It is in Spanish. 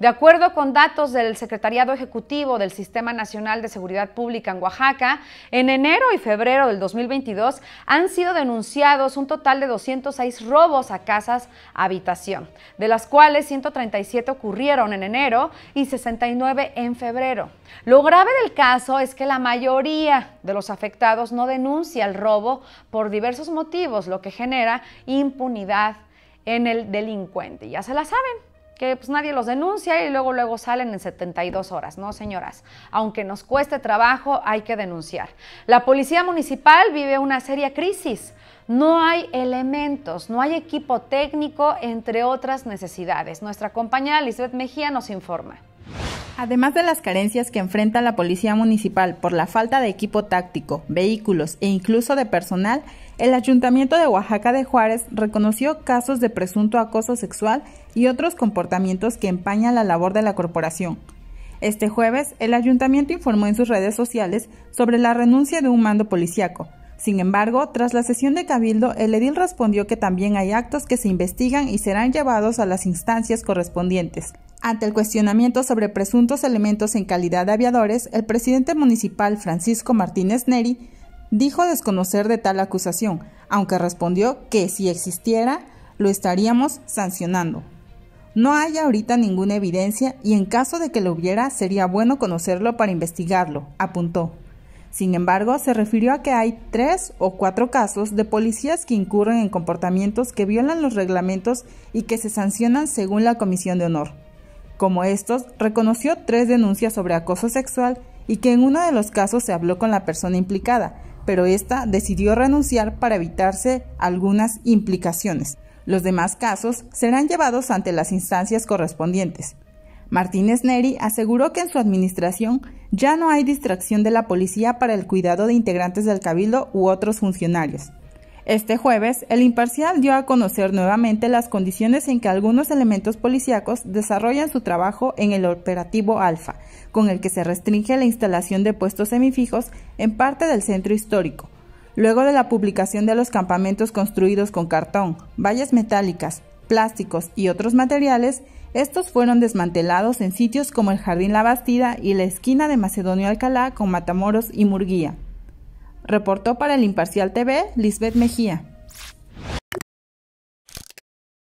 De acuerdo con datos del Secretariado Ejecutivo del Sistema Nacional de Seguridad Pública en Oaxaca, en enero y febrero del 2022 han sido denunciados un total de 206 robos a casas habitación, de las cuales 137 ocurrieron en enero y 69 en febrero. Lo grave del caso es que la mayoría de los afectados no denuncia el robo por diversos motivos, lo que genera impunidad en el delincuente. Ya se la saben que pues nadie los denuncia y luego luego salen en 72 horas, ¿no, señoras? Aunque nos cueste trabajo, hay que denunciar. La policía municipal vive una seria crisis. No hay elementos, no hay equipo técnico, entre otras necesidades. Nuestra compañera Lisbeth Mejía nos informa. Además de las carencias que enfrenta la Policía Municipal por la falta de equipo táctico, vehículos e incluso de personal, el Ayuntamiento de Oaxaca de Juárez reconoció casos de presunto acoso sexual y otros comportamientos que empañan la labor de la corporación. Este jueves, el Ayuntamiento informó en sus redes sociales sobre la renuncia de un mando policiaco. Sin embargo, tras la sesión de Cabildo, el edil respondió que también hay actos que se investigan y serán llevados a las instancias correspondientes. Ante el cuestionamiento sobre presuntos elementos en calidad de aviadores, el presidente municipal Francisco Martínez Neri dijo desconocer de tal acusación, aunque respondió que si existiera, lo estaríamos sancionando. No hay ahorita ninguna evidencia y en caso de que lo hubiera sería bueno conocerlo para investigarlo, apuntó. Sin embargo, se refirió a que hay tres o cuatro casos de policías que incurren en comportamientos que violan los reglamentos y que se sancionan según la Comisión de Honor. Como estos, reconoció tres denuncias sobre acoso sexual y que en uno de los casos se habló con la persona implicada, pero ésta decidió renunciar para evitarse algunas implicaciones. Los demás casos serán llevados ante las instancias correspondientes. Martínez Neri aseguró que en su administración ya no hay distracción de la policía para el cuidado de integrantes del cabildo u otros funcionarios. Este jueves, el imparcial dio a conocer nuevamente las condiciones en que algunos elementos policíacos desarrollan su trabajo en el operativo Alfa, con el que se restringe la instalación de puestos semifijos en parte del centro histórico. Luego de la publicación de los campamentos construidos con cartón, vallas metálicas, plásticos y otros materiales, estos fueron desmantelados en sitios como el Jardín La Bastida y la esquina de Macedonio Alcalá con Matamoros y Murguía. Reportó para el Imparcial TV Lisbeth Mejía.